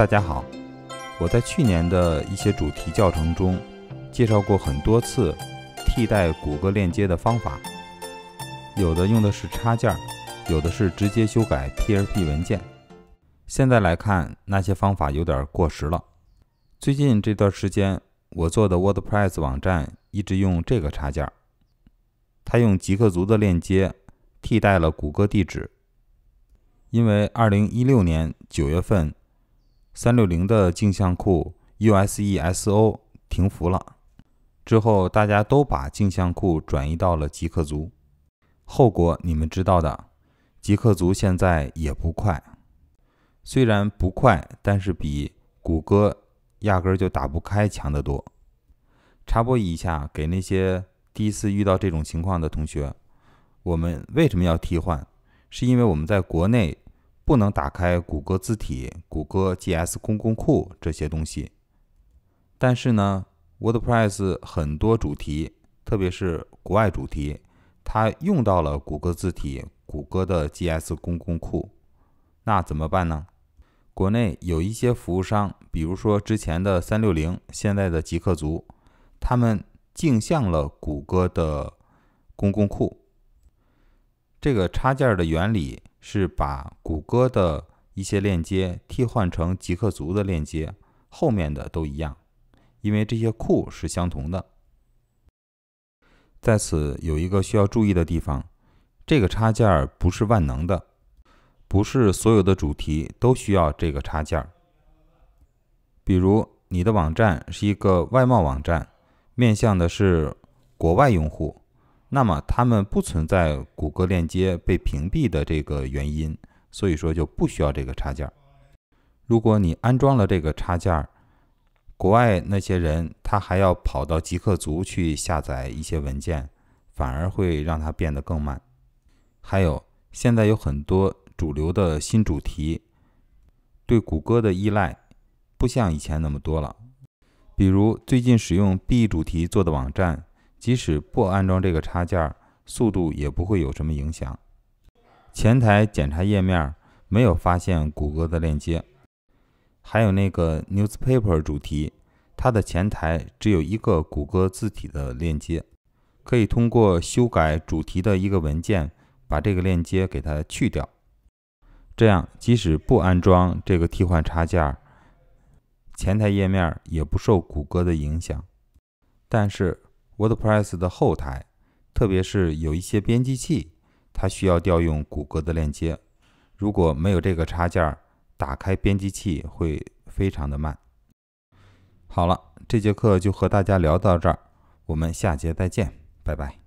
大家好，我在去年的一些主题教程中介绍过很多次替代谷歌链接的方法，有的用的是插件，有的是直接修改 .php 文件。现在来看，那些方法有点过时了。最近这段时间，我做的 WordPress 网站一直用这个插件，它用极客族的链接替代了谷歌地址，因为二零一六年九月份。三六零的镜像库 USESO 停服了，之后大家都把镜像库转移到了极客族，后果你们知道的。极客族现在也不快，虽然不快，但是比谷歌压根儿就打不开强得多。插播一下，给那些第一次遇到这种情况的同学，我们为什么要替换？是因为我们在国内。不能打开谷歌字体、谷歌 GS 公共库这些东西。但是呢，WordPress 很多主题，特别是国外主题，它用到了谷歌字体、谷歌的 GS 公共库，那怎么办呢？国内有一些服务商，比如说之前的三六零，现在的极客族，他们镜像了谷歌的公共库。这个插件的原理。是把谷歌的一些链接替换成极客族的链接，后面的都一样，因为这些库是相同的。在此有一个需要注意的地方，这个插件儿不是万能的，不是所有的主题都需要这个插件儿。比如你的网站是一个外贸网站，面向的是国外用户。那么他们不存在谷歌链接被屏蔽的这个原因，所以说就不需要这个插件。如果你安装了这个插件，国外那些人他还要跑到极客族去下载一些文件，反而会让它变得更慢。还有，现在有很多主流的新主题，对谷歌的依赖不像以前那么多了。比如最近使用 B 主题做的网站。即使不安装这个插件，速度也不会有什么影响。前台检查页面没有发现谷歌的链接，还有那个 Newspaper 主题，它的前台只有一个谷歌字体的链接，可以通过修改主题的一个文件，把这个链接给它去掉。这样即使不安装这个替换插件，前台页面也不受谷歌的影响。但是，WordPress 的后台，特别是有一些编辑器，它需要调用谷歌的链接。如果没有这个插件，打开编辑器会非常的慢。好了，这节课就和大家聊到这儿，我们下节再见，拜拜。